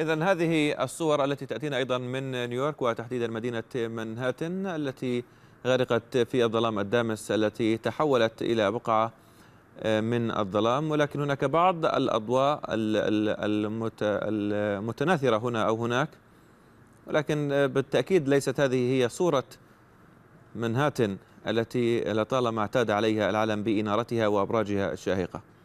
إذا هذه الصور التي تأتينا أيضا من نيويورك وتحديدا مدينة منهاتن التي غرقت في الظلام الدامس التي تحولت إلى بقعة آه، من الظلام ولكن هناك بعض الأضواء المتناثرة هنا أو هناك ولكن آه، بالتأكيد ليست هذه هي صورة منهاتن التي لطالما اعتاد عليها العالم بإنارتها وأبراجها الشاهقة